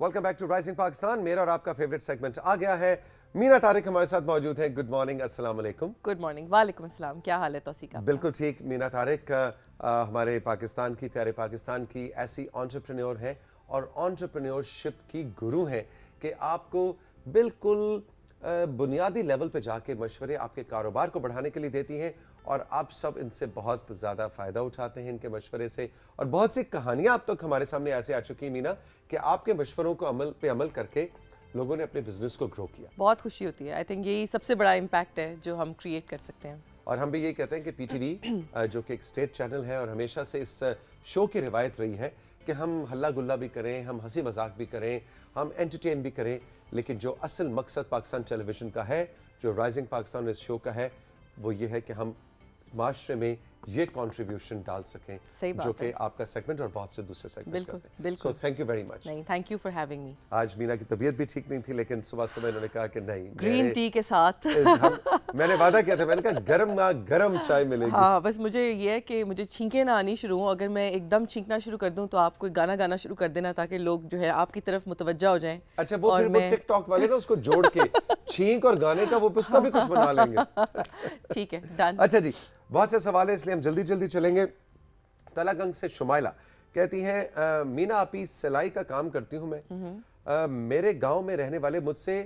Welcome back to rising Pakistan मेरा और आपका फेवरेट सेगमेंट आ गया है मीना तारिक हमारे साथ मौजूद है गुड मॉर्निंग अस्सलाम वालेकुम गुड मॉर्निंग वालेकुम अस्सलाम क्या हाल है तोसी का बिल्कुल ठीक मीना तारिक आ, हमारे पाकिस्तान की प्यारे पाकिस्तान की ऐसी ऑन्टरप्रन्योर है और ऑन्टरप्रन्योरशिप की गुरु है कि आपको बिल्कुल बुनियादी लेवल पे जाके मशवरे आपके कारोबार को बढ़ाने के लिए देती हैं और आप सब इनसे बहुत ज़्यादा फ़ायदा उठाते हैं इनके मशवरे से और बहुत सी कहानियाँ अब तक तो हमारे सामने ऐसे आ चुकी हैं मीना कि आपके मशवरों को अमल पे अमल करके लोगों ने अपने बिजनेस को ग्रो किया बहुत खुशी होती है आई थिंक यही सबसे बड़ा इम्पैक्ट है जो हम क्रिएट कर सकते हैं और हम भी ये कहते हैं कि पीटीवी जो कि एक स्टेट चैनल है और हमेशा से इस शो की रिवायत रही है कि हम हल्ला गुल्ला भी करें हम हंसी मजाक भी करें हम एंटरटेन भी करें लेकिन जो असल मकसद पाकिस्तान टेलीविज़न का है जो राइजिंग पाकिस्तान इस शो का है वो ये है कि हम माशरे में ये कंट्रीब्यूशन डाल सकें जो कि आपका सेगमेंट और बहुत से दूसरे सेगमेंट बिल्कुल बिल्कुल so thank you very much नहीं thank you for having me आज मीना की तबीयत भी ठीक नहीं थी लेकिन सुबह सुबह इन्होंने कहा कि नहीं ग्रीन टी के साथ मैंने वादा किया था मैंने कहा गर्म ना गर्म चाय मिलेगी हाँ बस मुझे ये है कि मुझे छींके ना आनी शुरू हूँ अगर मैं एकदम छींकना शुरू कर दूँ तो आप कोई गाना गाना शुरू कर देना ताकि लोग जो है आपकी तरफ मुतवजा हो जाए अच्छा वो वो टिकटॉक वाले ना उसको जोड़ के छींक और गाने का वो उसका भी कुछ बना लेंगे ठीक है डन अच्छा जी बहुत से सवाल है इसलिए हम जल्दी जल्दी चलेंगे तलागंग से शुमाइला कहती हैं मीना आपी सिलाई का काम करती हूँ मैं आ, हम्म। मेरे गांव में रहने वाले मुझसे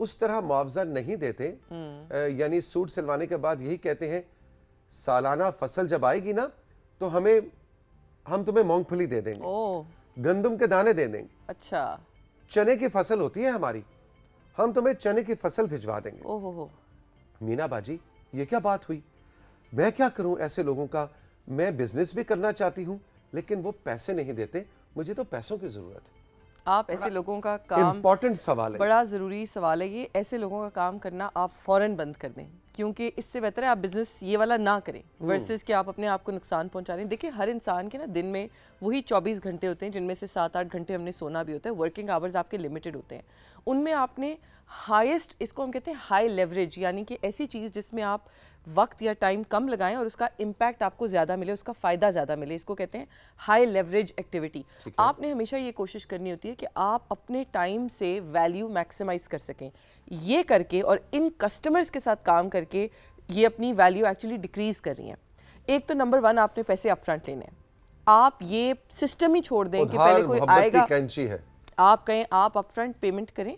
उस तरह मुआवजा नहीं देते हम्म। यानी सूट सिलवाने के बाद यही कहते हैं सालाना फसल जब आएगी ना तो हमें हम तुम्हें मूंगफली दे देंगे गंदम के दाने दे देंगे अच्छा चने की फसल होती है हमारी हम तुम्हें चने की फसल भिजवा देंगे ओहो मीना बाजी ये क्या बात हुई मैं क्या करूं ऐसे लोगों का मैं बिजनेस भी करना चाहती हूं लेकिन वो पैसे नहीं देते मुझे तो पैसों की ज़रूरत है आप ऐसे लोगों का काम इम्पोर्टेंट सवाल है बड़ा ज़रूरी सवाल है ये ऐसे लोगों का काम करना आप फ़ौरन बंद कर दें क्योंकि इससे बेहतर है आप बिज़नेस ये वाला ना करें वर्सेस हम्म। कि आप अपने आप को नुकसान पहुंचा रहे हैं देखिए हर इंसान के ना दिन में वही 24 घंटे होते हैं जिनमें से सात आठ घंटे हमने सोना भी होता है वर्किंग आवर्स आपके लिमिटेड होते हैं उनमें आपने हाईएस्ट इसको हम कहते हैं हाई लेवरेज यानी कि ऐसी चीज़ जिसमें आप वक्त या टाइम कम लगाएं और उसका इम्पैक्ट आपको ज़्यादा मिले उसका फ़ायदा ज़्यादा मिले इसको कहते हैं हाई लेवरेज एक्टिविटी आपने हमेशा ये कोशिश करनी होती है कि आप अपने टाइम से वैल्यू मैक्सिमाइज कर सकें ये करके और इन कस्टमर्स के साथ काम करके ये अपनी वैल्यू एक्चुअली डिक्रीज़ कर रही हैं एक तो नंबर वन आपने पैसे अपफ्रंट लेने हैं आप ये सिस्टम ही छोड़ दें कि पहले कोई आएगा है आप कहें आप अपफ्रंट पेमेंट करें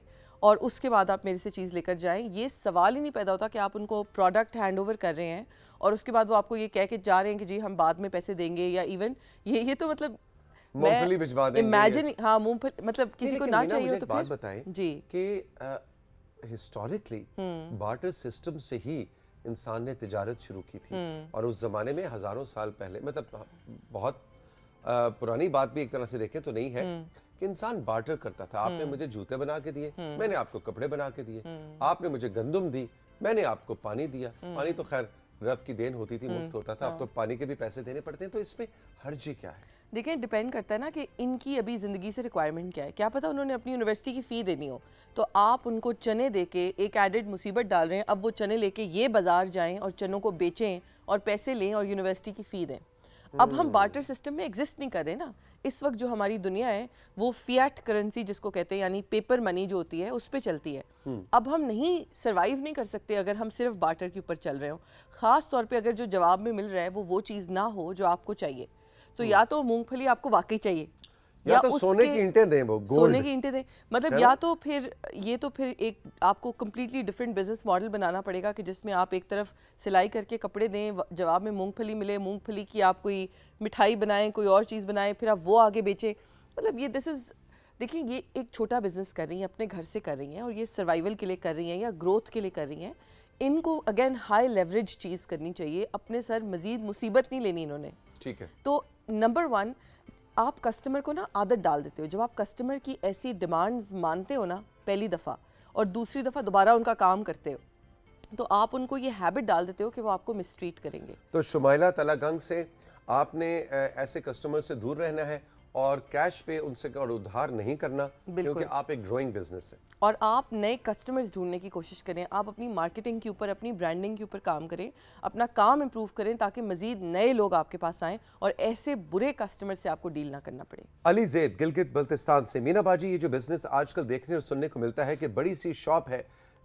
और उसके बाद आप मेरे से चीज़ लेकर जाएं ये सवाल ही नहीं पैदा होता कि आप उनको प्रोडक्ट हैंडओवर कर रहे हैं और उसके बाद वो आपको ये कह के जा रहे हैं कि जी हम बाद में पैसे देंगे या इवन ये ये तो मतलब इमेजिन हाँ मूंगफली मतलब किसी को ना चाहिए तो बात बताएं जी कि हिस्टोरिकली बार्टर सिस्टम से ही इंसान ने तजारत शुरू की थी hmm. और उस ज़माने में हज़ारों साल पहले मतलब हाँ, बहुत आ, पुरानी बात भी एक तरह से देखें तो नहीं है hmm. कि इंसान बार्टर करता था आपने hmm. मुझे जूते बना के दिए मैंने आपको कपड़े बना के दिए आपने मुझे गंदम दी मैंने आपको पानी दिया पानी तो खैर रब की देन होती थी मुफ्त होता था अब तो हाँ। पानी के भी पैसे देने पड़ते हैं तो इसमें हर्जी क्या है देखें डिपेंड करता है ना कि इनकी अभी ज़िंदगी से रिक्वायरमेंट क्या है क्या पता उन्होंने अपनी यूनिवर्सिटी की फ़ी देनी हो तो आप उनको चने दे के एक एडेड मुसीबत डाल रहे हैं अब वो चने लेके ये बाज़ार जाएं और चनों को बेचें और पैसे लें और यूनिवर्सिटी की फ़ी दें अब हम बार्टर सिस्टम हम्म। में एग्जिस्ट नहीं कर रहे ना इस वक्त जो हमारी दुनिया है वो फिएट करेंसी जिसको कहते हैं यानी पेपर मनी जो होती है उस पर चलती है हम्म। अब हम नहीं सर्वाइव नहीं कर सकते अगर हम सिर्फ बार्टर के ऊपर चल रहे हो ख़ास तौर पे अगर जो जवाब में मिल रहा है वो वो चीज़ ना हो जो आपको चाहिए तो हम्म। या तो मूंगफली आपको वाकई चाहिए या, या तो सोने की ईंटें दें वो सोने की ईंटें दें मतलब या तो फिर ये तो फिर एक आपको कम्प्लीटली डिफरेंट बिजनेस मॉडल बनाना पड़ेगा कि जिसमें आप एक तरफ सिलाई करके कपड़े दें जवाब में मूंगफली मिले मूंगफली की आप कोई मिठाई बनाएं कोई और चीज़ बनाएं फिर आप वो आगे बेचें मतलब ये दिस इज़ देखिए ये एक छोटा बिजनेस कर रही हैं अपने घर से कर रही हैं और ये सर्वाइवल के लिए कर रही हैं या ग्रोथ के लिए कर रही हैं इनको अगेन हाई लेवरेज चीज़ करनी चाहिए अपने सर मज़ीद मुसीबत नहीं लेनी इन्होंने ठीक है तो नंबर वन आप कस्टमर को ना आदत डाल देते हो जब आप कस्टमर की ऐसी डिमांड्स मानते हो ना पहली दफ़ा और दूसरी दफ़ा दोबारा उनका काम करते हो तो आप उनको ये हैबिट डाल देते हो कि वो आपको मिसट्रीट करेंगे तो शुमाइला तलागंग से आपने ऐसे कस्टमर से दूर रहना है और कैश पे उनसे और उधार नहीं करना क्योंकि आप एक ग्रोइंग बिजनेस है और आप नए कस्टमर्स ढूंढने की कोशिश करें आप अपनी मार्केटिंग के ऊपर अपनी ब्रांडिंग के ऊपर काम करें अपना काम इम्प्रूव करें ताकि मजीद नए लोग आपके पास आएँ और ऐसे बुरे कस्टमर से आपको डील ना करना पड़े अली जेब गिलगित बल्तिस्तान से मीना बाजी ये जो बिजनेस आजकल देखने और सुनने को मिलता है कि बड़ी सी शॉप है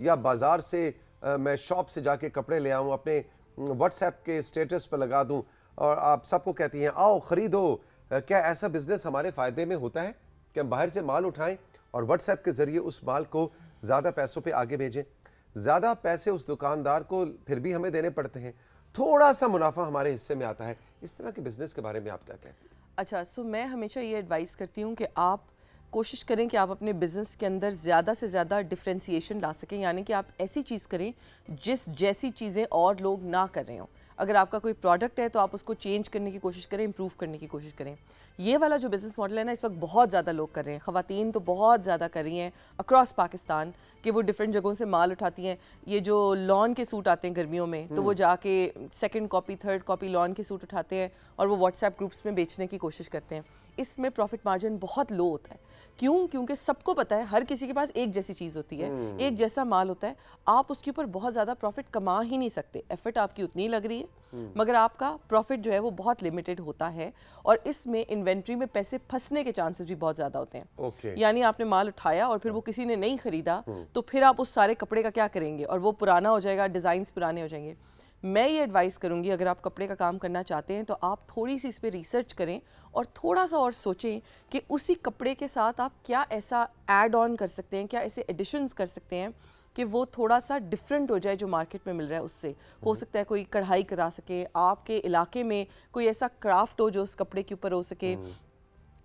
या बाजार से आ, मैं शॉप से जाके कपड़े ले आऊँ अपने व्हाट्सएप के स्टेटस पर लगा दूँ और आप सबको कहती हैं आओ खरीदो क्या ऐसा बिजनेस हमारे फ़ायदे में होता है कि हम बाहर से माल उठाएं और व्हाट्सएप के ज़रिए उस माल को ज़्यादा पैसों पे आगे भेजें ज़्यादा पैसे उस दुकानदार को फिर भी हमें देने पड़ते हैं थोड़ा सा मुनाफा हमारे हिस्से में आता है इस तरह के बिज़नेस के बारे में आप क्या कहते हैं अच्छा सो मैं हमेशा ये एडवाइस करती हूँ कि आप कोशिश करें कि आप अपने बिज़नेस के अंदर ज़्यादा से ज़्यादा डिफ्रेंसीशन ला सकें यानी कि आप ऐसी चीज़ करें जिस जैसी चीज़ें और लोग ना कर रहे हों अगर आपका कोई प्रोडक्ट है तो आप उसको चेंज करने की कोशिश करें इम्प्रूव करने की कोशिश करें ये वाला जो बिज़नेस मॉडल है ना इस वक्त बहुत ज़्यादा लोग कर रहे हैं ख़वान तो बहुत ज़्यादा कर रही हैं अक्रॉस पाकिस्तान कि वो डिफरेंट जगहों से माल उठाती हैं ये जो लॉन के सूट आते हैं गर्मियों में तो वो हम्म। जाके second copy third copy lawn के सूट उठाते हैं और वो व्हाट्सएप ग्रुप्स में बेचने की कोशिश करते हैं इसमें प्रॉफिट मार्जिन बहुत लो होता है क्यों क्योंकि सबको पता है हर किसी के पास एक जैसी चीज़ होती है हम्म। एक जैसा माल होता है आप उसके ऊपर बहुत ज़्यादा प्रॉफिट कमा ही नहीं सकते एफर्ट आपकी उतनी लग रही है हम्म। मगर आपका प्रॉफिट जो है वो बहुत लिमिटेड होता है और इसमें इन्वेंट्री में पैसे फंसने के चांसेस भी बहुत ज़्यादा होते हैं okay. यानी आपने माल उठाया और फिर वो हाँ। किसी ने नहीं खरीदा हम्म। तो फिर आप उस सारे कपड़े का क्या करेंगे और वो पुराना हो जाएगा डिजाइन पुराने हो जाएंगे मैं ये एडवाइस करूँगी अगर आप कपड़े का काम करना चाहते हैं तो आप थोड़ी सी इस पर रिसर्च करें और थोड़ा सा और सोचें कि उसी कपड़े के साथ आप क्या ऐसा ऐड ऑन कर सकते हैं क्या ऐसे एडिशंस कर सकते हैं कि वो थोड़ा सा डिफरेंट हो जाए जो मार्केट में मिल रहा है उससे हो हम्म। सकता है कोई कढ़ाई करा सके आपके इलाके में कोई ऐसा क्राफ्ट हो जो उस कपड़े के ऊपर हो सके हम्म।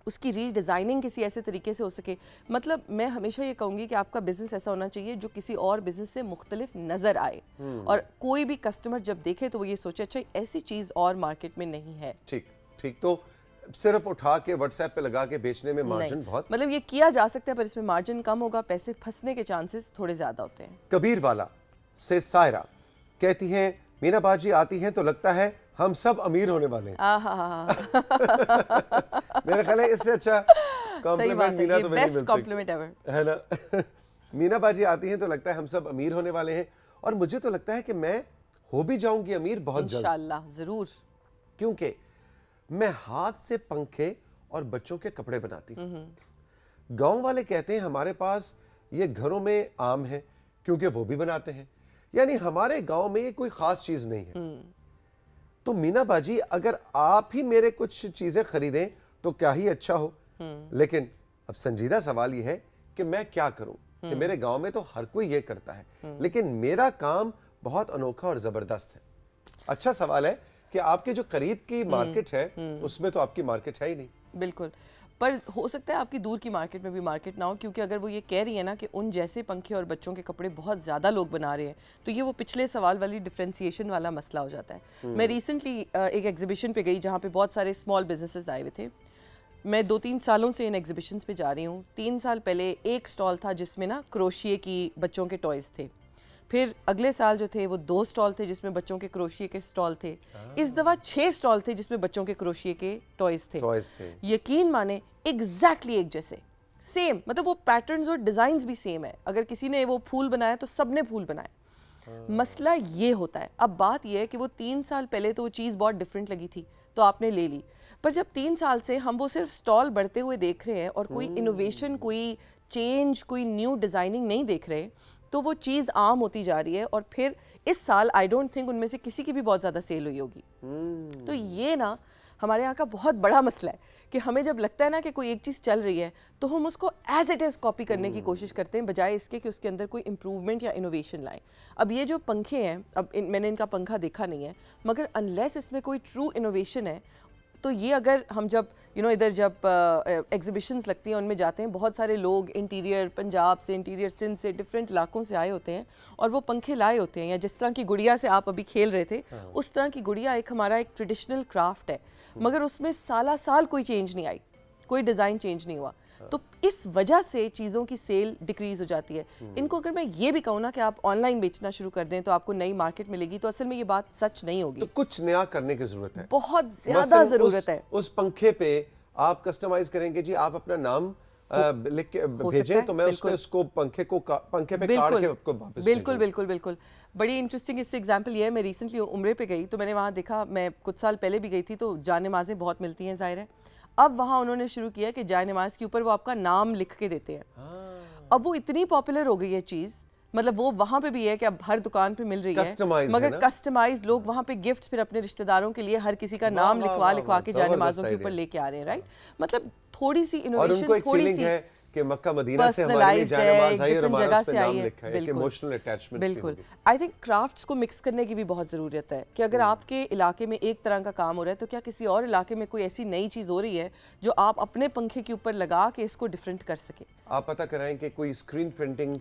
उसकी रीडिज़ाइनिंग किसी ऐसे तरीके से हो सके मतलब मैं हमेशा ये कहूँगी कि आपका बिज़नेस ऐसा होना चाहिए जो किसी और बिज़नेस से मुख्तलिफ नज़र आए हम्म। और कोई भी कस्टमर जब देखे तो वो ये सोचे अच्छा ऐसी चीज़ और मार्केट में नहीं है ठीक ठीक तो सिर्फ उठा के व्हाट्सएप पे लगा के बेचने में मार्जिन बहुत मतलब ये किया जा सकता है पर इसमें मार्जिन कम होगा पैसे फंसने के चांसेस थोड़े ज़्यादा होते हैं कबीर वाला से सायरा कहती हैं मीना बाजी आती हैं तो लगता है हम सब अमीर होने वाले मेरा ख्याल है इससे अच्छा कॉम्प्लीमेंट मीना तो बेस्ट कॉम्प्लीमेंट एवर है ना मीना बाजी आती हैं तो लगता है हम सब अमीर होने वाले हैं और मुझे तो लगता है कि मैं हो भी जाऊंगी अमीर बहुत जल्द इंशाल्लाह जरूर क्योंकि मैं हाथ से पंखे और बच्चों के कपड़े बनाती हूँ हम्म। गांव वाले कहते हैं हमारे पास ये घरों में आम है क्योंकि वो भी बनाते हैं यानी हमारे गांव में ये कोई खास चीज नहीं है हम्म। तो मीना बाजी अगर आप ही मेरे कुछ चीजें खरीदें तो क्या ही अच्छा हो हम्म। लेकिन अब संजीदा सवाल ये है कि मैं क्या करूं कि हम्म। मेरे गांव में तो हर कोई ये करता है लेकिन मेरा काम बहुत अनोखा और जबरदस्त है अच्छा सवाल है कि आपके जो करीब की मार्केट है उसमें तो आपकी मार्केट है ही नहीं बिल्कुल पर हो सकता है आपकी दूर की मार्केट में भी मार्केट ना हो क्योंकि अगर वो ये कह रही है ना कि उन जैसे पंखे और बच्चों के कपड़े बहुत ज़्यादा लोग बना रहे हैं तो ये वो पिछले सवाल वाली डिफ्रेंसीशन वाला मसला हो जाता है हम्म। मैं रिसेंटली एक एग्जीबिशन पर गई जहाँ पर बहुत सारे स्मॉल बिजनेसेस आए हुए थे मैं दो तीन सालों से इन एग्ज़िबिशन पे जा रही हूँ तीन साल पहले एक स्टॉल था जिसमें ना क्रोशिए की बच्चों के टॉयज़ थे फिर अगले साल जो थे वो दो स्टॉल थे जिसमें बच्चों के क्रोशिए के स्टॉल थे हाँ। इस दवा छह स्टॉल थे जिसमें बच्चों के क्रोशिए के टॉयज थे यकीन माने एग्जैक्टली एक जैसे सेम मतलब वो पैटर्न्स और डिजाइन भी सेम है अगर किसी ने वो फूल बनाया तो सब ने फूल बनाया हाँ। मसला ये होता है अब बात यह है कि वो तीन साल पहले तो वो चीज़ बहुत डिफरेंट लगी थी तो आपने ले ली पर जब तीन साल से हम वो सिर्फ स्टॉल बढ़ते हुए देख रहे हैं और कोई इनोवेशन हम्म। कोई चेंज कोई न्यू डिज़ाइनिंग नहीं देख रहे तो वो चीज़ आम होती जा रही है और फिर इस साल आई डोंट थिंक उनमें से किसी की भी बहुत ज़्यादा सेल हुई होगी hmm. तो ये ना हमारे यहाँ का बहुत बड़ा मसला है कि हमें जब लगता है ना कि कोई एक चीज़ चल रही है तो हम उसको एज इट इज़ कॉपी करने की हम्म। कोशिश करते हैं बजाय इसके कि उसके अंदर कोई इम्प्रूवमेंट या इनोवेशन लाएं अब ये जो पंखे हैं अब इन, मैंने इनका पंखा देखा नहीं है मगर अनलेस इसमें कोई ट्रू इनोवेशन है तो ये अगर हम जब यू you नो know, इधर जब एग्जिबिशंस लगती हैं उनमें जाते हैं बहुत सारे लोग इंटीरियर पंजाब से इंटीरियर सिंध से डिफरेंट इलाकों से आए होते हैं और वो पंखे लाए होते हैं या जिस तरह की गुड़िया से आप अभी खेल रहे थे हाँ। उस तरह की गुड़िया एक हमारा एक ट्रेडिशनल क्राफ्ट है मगर उसमें साला साल कोई चेंज नहीं आई कोई डिज़ाइन चेंज नहीं हुआ हाँ। तो इस वजह से चीज़ों की सेल डिक्रीज हो जाती है हम्म। इनको अगर मैं ये भी कहूँ ना कि आप ऑनलाइन बेचना शुरू कर दें तो आपको नई मार्केट मिलेगी तो असल में ये बात सच नहीं होगी तो कुछ नया करने की जरूरत है बहुत ज्यादा जरूरत है उस पंखे पे आप कस्टमाइज करेंगे जी आप अपना नाम लिख के भेजें तो मैं उसको पंखे को पंखे पे काट के वापस बिल्कुल बिल्कुल बिल्कुल बड़ी इंटरेस्टिंग इससे एग्जांपल ये है मैं रिसेंटली उम्रे पे गई तो मैंने वहाँ देखा मैं कुछ साल पहले भी गई थी तो जाने बहुत मिलती हैं जाहिर है अब वहाँ उन्होंने शुरू किया कि जाय नमाज के ऊपर वो आपका नाम लिख के देते हैं हाँ। अब वो इतनी पॉपुलर हो गई है चीज़ मतलब वो वहाँ पे भी है कि अब हर दुकान पे मिल रही है मगर कस्टमाइज लोग वहाँ पे गिफ्ट फिर अपने रिश्तेदारों के लिए हर किसी का नाम लिखवा लिखवा के जाने के ऊपर लेके आ रहे हैं राइट मतलब थोड़ी सी इनोवेशन थोड़ी सी कि मक्का मदीना से हमारे जगह से आई है इमोशनल अटैचमेंट बिल्कुल आई थिंक क्राफ्ट्स को मिक्स करने की भी बहुत ज़रूरत है कि अगर hmm. आपके इलाके में एक तरह का काम हो रहा है तो क्या किसी और इलाके में कोई ऐसी नई चीज़ हो रही है जो आप अपने पंखे के ऊपर लगा के इसको डिफरेंट कर सके आप पता कराएं कि कोई स्क्रीन प्रिंटिंग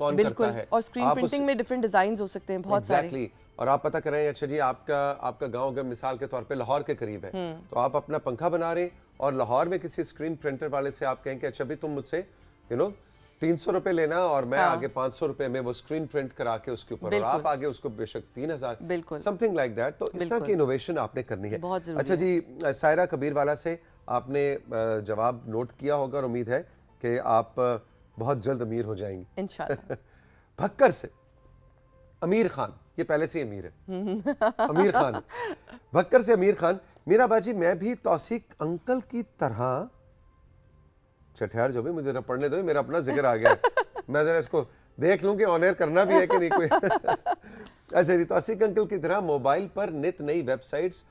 कौन बिल्कुल करता है और स्क्रीन प्रिंटिंग उस... में डिफरेंट डिजाइन हो सकते हैं बहुत exactly. सारे और आप पता करें अच्छा जी आपका आपका गांव अगर मिसाल के तौर पे लाहौर के करीब है हम्म। तो आप अपना पंखा बना रहे और लाहौर में किसी स्क्रीन प्रिंटर वाले से आप कहें कि अच्छा भाई तुम मुझसे यू नो तीन सौ रुपए लेना और मैं हाँ। आगे पांच सौ रुपए में वो स्क्रीन प्रिंट करा के उसके ऊपर और आप आगे उसको बेशक तीन हजार समथिंग लाइक दैट तो इस तरह की इनोवेशन आपने करनी है अच्छा जी सायरा कबीर वाला से आपने जवाब नोट किया होगा और उम्मीद है कि आप बहुत जल्द अमीर हो जाएंगे भक्कर से अमीर खान ये पहले से अमीर है अमीर खान भक्कर से अमीर खान मीरा बाजी मैं भी तौसीक अंकल की तरह चठियार जो भी मुझे पढ़ने दो मेरा अपना जिक्र आ गया मैं जरा इसको देख लूं कि ऑनर करना भी है कि नहीं कोई अच्छा जी तौसीक अंकल की तरह मोबाइल पर नित नई वेबसाइट्स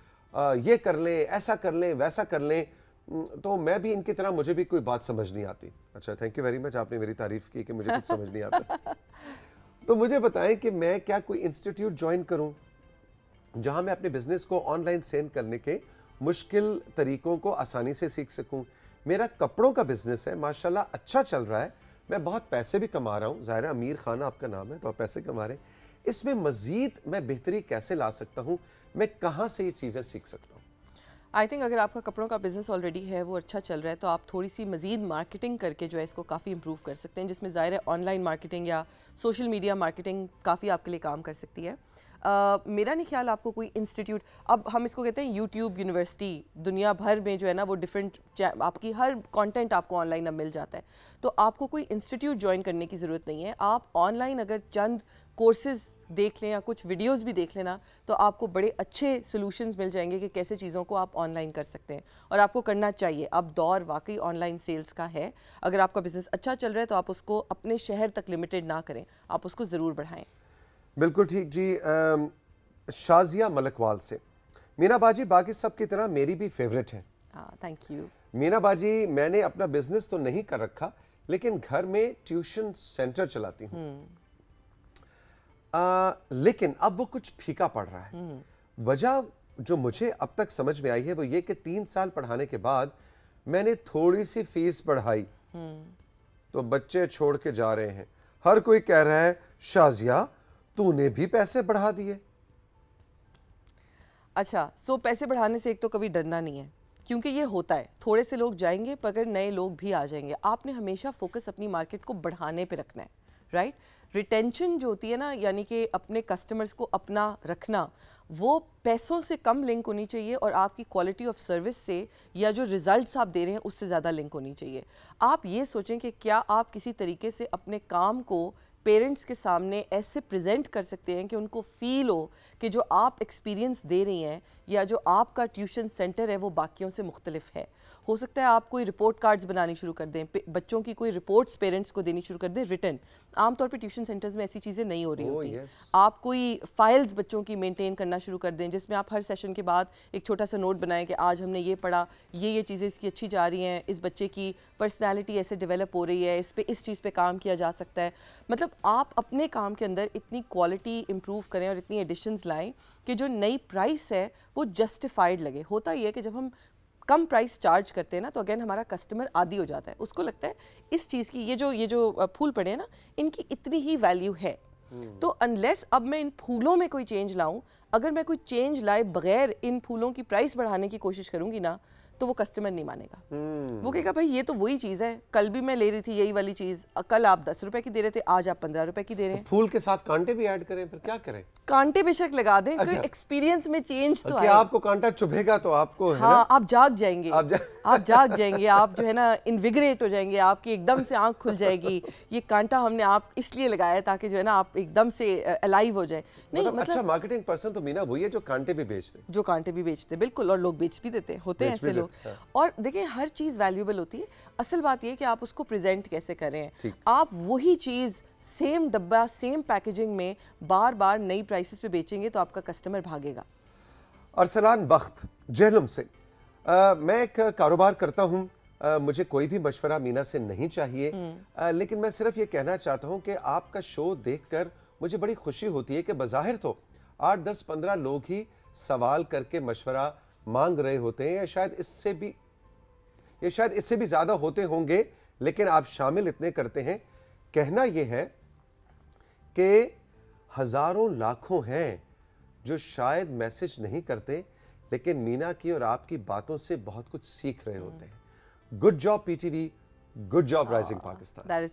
ये कर लें ऐसा कर लें वैसा कर लें हम्म, तो मैं भी इनकी तरह मुझे भी कोई बात समझ नहीं आती अच्छा थैंक यू वेरी मच आपने मेरी तारीफ की कि मुझे कुछ समझ नहीं आता तो मुझे बताएं कि मैं क्या कोई इंस्टीट्यूट ज्वाइन करूं जहां मैं अपने बिजनेस को ऑनलाइन सेंड करने के मुश्किल तरीकों को आसानी से सीख सकूं मेरा कपड़ों का बिजनेस है माशाल्लाह अच्छा चल रहा है मैं बहुत पैसे भी कमा रहा हूँ ज़ाहिर अमीर खान आपका नाम है तो आप पैसे कमा रहे हैं इसमें मज़ीद मैं बेहतरी कैसे ला सकता हूँ मैं कहाँ से ये चीज़ें सीख सकता हूं आई थिंक अगर आपका कपड़ों का बिज़नेस ऑलरेडी है वो अच्छा चल रहा है तो आप थोड़ी सी मज़ीद मार्केटिंग करके जो है इसको काफ़ी इम्प्रूव कर सकते हैं जिसमें ज़ाहिर है ऑनलाइन मार्केटिंग या सोशल मीडिया मार्केटिंग काफ़ी आपके लिए काम कर सकती है आ, मेरा नहीं ख्याल आपको कोई इंस्टीट्यूट अब हम इसको कहते हैं यूट्यूब यूनिवर्सिटी दुनिया भर में जो है ना वो डिफरेंट आपकी हर कॉन्टेंट आपको ऑनलाइन अब मिल जाता है तो आपको कोई इंस्टीट्यूट ज्वाइन करने की ज़रूरत नहीं है आप ऑनलाइन अगर चंद कोर्सेज़ देख लें या कुछ वीडियोस भी देख लेना तो आपको बड़े अच्छे सॉल्यूशंस मिल जाएंगे कि कैसे चीज़ों को आप ऑनलाइन कर सकते हैं और आपको करना चाहिए अब दौर वाकई ऑनलाइन सेल्स का है अगर आपका बिज़नेस अच्छा चल रहा है तो आप उसको अपने शहर तक लिमिटेड ना करें आप उसको ज़रूर बढ़ाएँ बिल्कुल ठीक जी शाजिया मलकवाल से मीना बाजी बाकी सब की तरह मेरी भी फेवरेट है थैंक यू मीना बाजी मैंने अपना बिजनेस तो नहीं कर रखा लेकिन घर में ट्यूशन सेंटर चलाती हूँ हम्म। आ, लेकिन अब वो कुछ फीका पड़ रहा है वजह जो मुझे अब तक समझ में आई है वो ये कि तीन साल पढ़ाने के बाद मैंने थोड़ी सी फीस बढ़ाई तो बच्चे छोड़ के जा रहे हैं हर कोई कह रहा है शाजिया तूने भी पैसे बढ़ा दिए अच्छा सो पैसे बढ़ाने से एक तो कभी डरना नहीं है क्योंकि ये होता है थोड़े से लोग जाएंगे पर नए लोग भी आ जाएंगे आपने हमेशा फोकस अपनी मार्केट को बढ़ाने पर रखना है राइट रिटेंशन जो होती है ना यानी कि अपने कस्टमर्स को अपना रखना वो पैसों से कम लिंक होनी चाहिए और आपकी क्वालिटी ऑफ सर्विस से या जो रिज़ल्ट्स आप दे रहे हैं उससे ज़्यादा लिंक होनी चाहिए आप ये सोचें कि क्या आप किसी तरीके से अपने काम को पेरेंट्स के सामने ऐसे प्रेजेंट कर सकते हैं कि उनको फील हो कि जो आप एक्सपीरियंस दे रही हैं या जो आपका ट्यूशन सेंटर है वो बाकियों से मुख्तलिफ है हो सकता है आप कोई रिपोर्ट कार्ड्स बनानी शुरू कर दें बच्चों की कोई रिपोर्ट्स पेरेंट्स को देनी शुरू कर दें रिटर्न आमतौर पर ट्यूशन सेंटर्स में ऐसी चीज़ें नहीं हो रही oh, होती आप कोई फाइल्स बच्चों की मेनटेन करना शुरू कर दें जिसमें आप हर सेशन के बाद एक छोटा सा नोट बनाएं कि आज हमने ये पढ़ा ये ये चीज़ें इसकी अच्छी जा रही हैं इस बच्चे की पर्सनैलिटी ऐसे डिवेलप हो रही है इस पर इस चीज़ पर काम किया जा सकता है मतलब आप अपने काम के अंदर इतनी क्वालिटी इम्प्रूव करें और इतनी एडिशन लाएं कि जो नई प्राइस है वो जस्टिफाइड लगे होता ये है कि जब हम कम प्राइस चार्ज करते हैं ना तो अगेन हमारा कस्टमर आदि हो जाता है उसको लगता है इस चीज़ की ये जो ये जो फूल पड़े हैं ना इनकी इतनी ही वैल्यू है हम्म। तो अनलेस अब मैं इन फूलों में कोई चेंज लाऊं अगर मैं कोई चेंज लाए बगैर इन फूलों की प्राइस बढ़ाने की कोशिश करूंगी ना तो वो कस्टमर नहीं मानेगा hmm. वो कहेगा भाई ये तो वही चीज़ है कल भी मैं ले रही थी यही वाली चीज़ कल आप दस रुपए की दे रहे थे आज आप पंद्रह रुपए की दे रहे तो हैं तो फूल के साथ कांटे भी ऐड करें फिर क्या करें कांटे बेशक लगा दें अच्छा। एक्सपीरियंस में चेंज तो आए आपको कांटा चुभेगा तो आपको हाँ आप जाग जाएंगे आप, जा... आप जाग जाएंगे आप जो है ना इनविग्रेट हो जाएंगे आपकी एकदम से आंख खुल जाएगी ये कांटा हमने आप इसलिए लगाया ताकि जो है ना आप एकदम से अलाइव हो जाए मतलब नहीं अच्छा मार्केटिंग मतलब पर्सन तो मीना वही है जो कांटे भी बेचते जो कांटे भी बेचते बिल्कुल और लोग बेच भी देते होते हैं ऐसे लोग लोग हाँ। और देखिए हर चीज़ वैल्यूएबल होती है असल बात यह कि आप उसको प्रेजेंट कैसे करें आप वही चीज़ सेम डब्बा सेम पैकेजिंग में बार बार नई प्राइसेस पे बेचेंगे तो आपका कस्टमर भागेगा अरसलान बख्त जहलम से मैं एक कारोबार करता हूं आ, मुझे कोई भी मशवरा मीना से नहीं चाहिए आ, हम्म। लेकिन मैं सिर्फ ये कहना चाहता हूं कि आपका शो देखकर मुझे बड़ी खुशी होती है कि बाहिर तो आठ दस पंद्रह लोग ही सवाल करके मशवरा मांग रहे होते हैं या शायद इससे भी या शायद इससे भी ज़्यादा होते होंगे लेकिन आप शामिल इतने करते हैं कहना यह है कि हज़ारों लाखों हैं जो शायद मैसेज नहीं करते लेकिन मीना की और आपकी बातों से बहुत कुछ सीख रहे होते हैं good job PTV good job rising Pakistan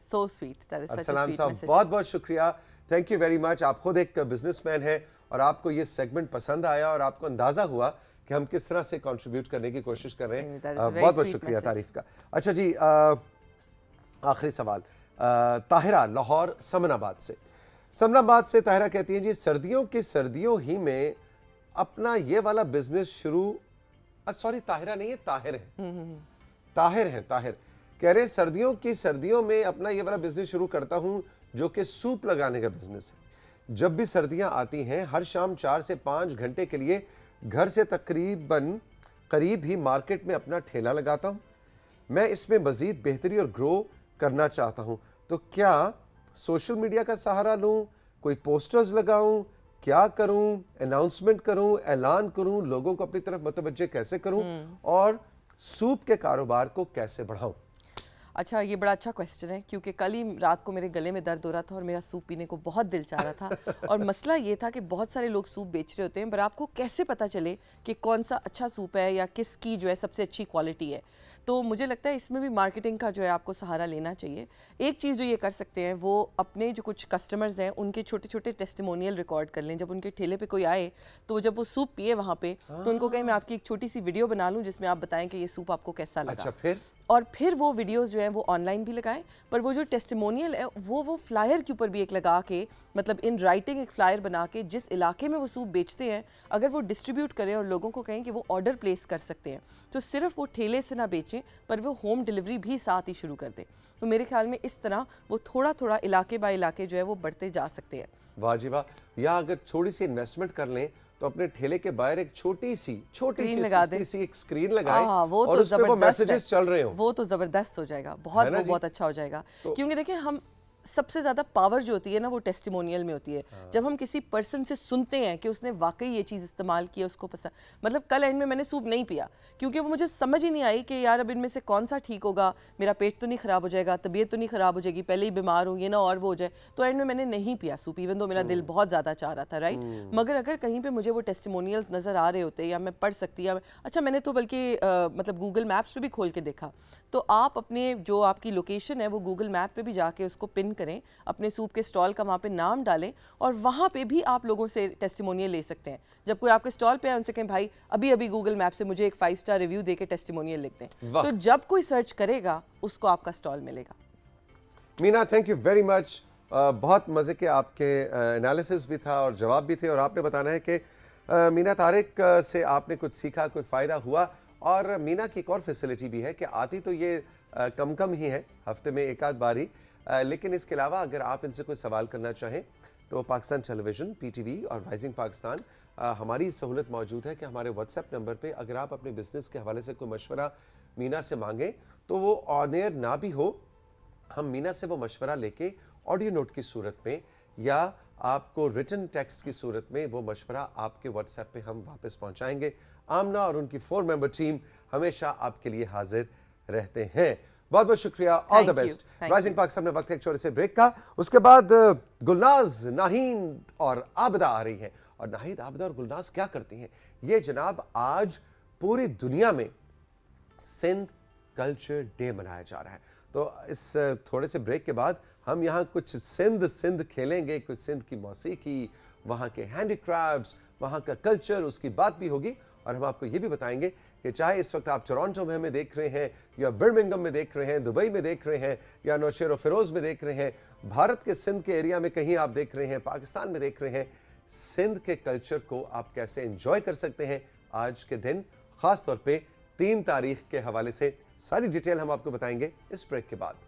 सलाम साहब बहुत बहुत शुक्रिया थैंक यू वेरी मच आप खुद एक बिजनेसमैन हैं और आपको ये सेगमेंट पसंद आया और आपको अंदाज़ा हुआ कि हम किस तरह से कंट्रीब्यूट करने की कोशिश कर रहे हैं बहुत बहुत शुक्रिया तारीफ का अच्छा जी आखिरी सवाल ताहिरा लाहौर समनाबाद से समनाबाद से ताहिरा कहती हैं जी सर्दियों की सर्दियों ही में अपना ये वाला बिजनेस शुरू सॉरी ताहिरा नहीं है ताहिर है हम्म, हम्म, हम्म। ताहिर है ताहिर कह रहे सर्दियों की सर्दियों में अपना ये वाला बिजनेस शुरू करता हूं जो कि सूप लगाने का बिजनेस है जब भी सर्दियां आती हैं हर शाम चार से पांच घंटे के लिए घर से तकरीबन करीब ही मार्केट में अपना ठेला लगाता हूँ मैं इसमें मज़ीद बेहतरी और ग्रो करना चाहता हूँ तो क्या सोशल मीडिया का सहारा लूँ कोई पोस्टर्स लगाऊँ क्या करूँ अनाउंसमेंट करूँ ऐलान करूँ लोगों को अपनी तरफ मतवजह कैसे करूँ हम्म। और सूप के कारोबार को कैसे बढ़ाऊँ अच्छा ये बड़ा अच्छा क्वेश्चन है क्योंकि कल ही रात को मेरे गले में दर्द हो रहा था और मेरा सूप पीने को बहुत दिल चाह रहा था और मसला ये था कि बहुत सारे लोग सूप बेच रहे होते हैं पर आपको कैसे पता चले कि कौन सा अच्छा सूप है या किसकी जो है सबसे अच्छी क्वालिटी है तो मुझे लगता है इसमें भी मार्केटिंग का जो है आपको सहारा लेना चाहिए एक चीज़ जो ये कर सकते हैं वो अपने जो कुछ कस्टमर्स हैं उनके छोटे छोटे टेस्टिमोनियल रिकॉर्ड कर लें जब उनके ठेले पर कोई आए तो जब वो सूप पिए वहाँ पर तो उनको कहें मैं हाँ। आपकी एक छोटी सी वीडियो बना लूँ जिसमें आप बताएं कि ये सूप आपको कैसा लगा अच्छा, फिर और फिर वो वीडियोस जो हैं वो ऑनलाइन भी लगाएं पर वो जो टेस्टिमोनियल है वो वो फ्लायर के ऊपर भी एक लगा के मतलब इन राइटिंग एक फ्लायर बना के जिस इलाके में वो सूप बेचते हैं अगर वो डिस्ट्रीब्यूट करें और लोगों को कहें कि वो ऑर्डर प्लेस कर सकते हैं तो सिर्फ वो ठेले से ना बेचें पर वो होम डिलीवरी भी साथ ही शुरू कर दें तो मेरे ख्याल में इस तरह वो थोड़ा थोड़ा इलाके बाई इलाके जो है वो बढ़ते जा सकते हैं वाह जी वाह या अगर थोड़ी सी इन्वेस्टमेंट कर लें तो अपने ठेले के बाहर एक छोटी सी छोटी सी लगा दे सी एक स्क्रीन लगाए आ, हाँ, वो और तो उस मैसेजेस चल रहे हो वो तो जबरदस्त हो जाएगा बहुत बहुत अच्छा हो जाएगा तो क्योंकि देखिए हम सबसे ज़्यादा पावर जो होती है ना वो टेस्टिमोनियल में होती है हाँ। जब हम किसी पर्सन से सुनते हैं कि उसने वाकई ये चीज़ इस्तेमाल किया उसको पसंद मतलब कल एंड में मैंने सूप नहीं पिया क्योंकि वो मुझे समझ ही नहीं आई कि यार अब इनमें से कौन सा ठीक होगा मेरा पेट तो नहीं ख़राब हो जाएगा तबीयत तो नहीं ख़राब हो जाएगी पहले ही बीमार हूँ ये ना और वो हो जाए तो एंड में मैंने नहीं पिया सूप इवन दो मेरा दिल हम्म। बहुत ज़्यादा चाह रहा था राइट हम्म। मगर अगर कहीं पर मुझे वो टेस्टिमोनियल नज़र आ रहे होते या मैं पढ़ सकती या अच्छा मैंने तो बल्कि मतलब गूगल मैप्स पर भी खोल के देखा तो आप अपने जो आपकी लोकेशन है वो गूगल मैप पर भी जाके उसको पिन करें अपने सूप के स्टॉल का वहाँ पे नाम डालें और वहाँ पे भी आप लोगों से टेस्टिमोनियल ले सकते हैं जब कोई आपके स्टॉल पे आए उनसे कहें भाई अभी अभी गूगल मैप से मुझे एक फाइव स्टार रिव्यू दे के टेस्टिमोनियल लिख दें तो जब कोई सर्च करेगा उसको आपका स्टॉल मिलेगा Meena thank you very much बहुत मज़े के आपके एनालिसिस भी था और जवाब भी थे और आपने बताना है कि मीना तारिक से आपने कुछ सीखा कोई फ़ायदा हुआ और मीना की एक और फैसिलिटी भी है कि आती तो ये कम कम ही है हफ्ते में एक आध बारी लेकिन इसके अलावा अगर आप इनसे कोई सवाल करना चाहें तो पाकिस्तान टेलीविज़न पीटीवी और राइजिंग पाकिस्तान आ, हमारी सहूलत मौजूद है कि हमारे व्हाट्सएप नंबर पे अगर आप अपने बिजनेस के हवाले से कोई मशवरा मीना से मांगें तो वो ऑनियर ना भी हो हम मीना से वो मशवरा लेके ऑडियो नोट की सूरत में या आपको रिटर्न टेक्स्ट की सूरत में वो मशवरा आपके व्हाट्सएप पे हम वापस पहुंचाएंगे आमना और उनकी फोर मेंबर टीम हमेशा आपके लिए हाजिर रहते हैं बहुत बहुत शुक्रिया all the best rising Pakistan में वक्त एक छोटे से ब्रेक का उसके बाद uh, गुलनाज नाहीन और आबदा आ रही है और नाहिद आबदा और गुलनाज क्या करती हैं ये जनाब आज पूरी दुनिया में सिंध कल्चर डे मनाया जा रहा है तो इस uh, थोड़े से ब्रेक के बाद हम यहाँ कुछ सिंध सिंध खेलेंगे कुछ सिंध की मौसीकी वहाँ के हैंडीक्राफ्ट वहाँ का कल्चर उसकी बात भी होगी और हम आपको ये भी बताएंगे कि चाहे इस वक्त आप टोरंटो में हमें देख रहे हैं या बर्मिंगम में देख रहे हैं दुबई में देख रहे हैं या नौशेर फिरोज़ में देख रहे हैं भारत के सिंध के एरिया में कहीं आप देख रहे हैं पाकिस्तान में देख रहे हैं सिंध के कल्चर को आप कैसे इंजॉय कर सकते हैं आज के दिन खासतौर पर तीन तारीख के हवाले से सारी डिटेल हम आपको बताएंगे इस ब्रेक के बाद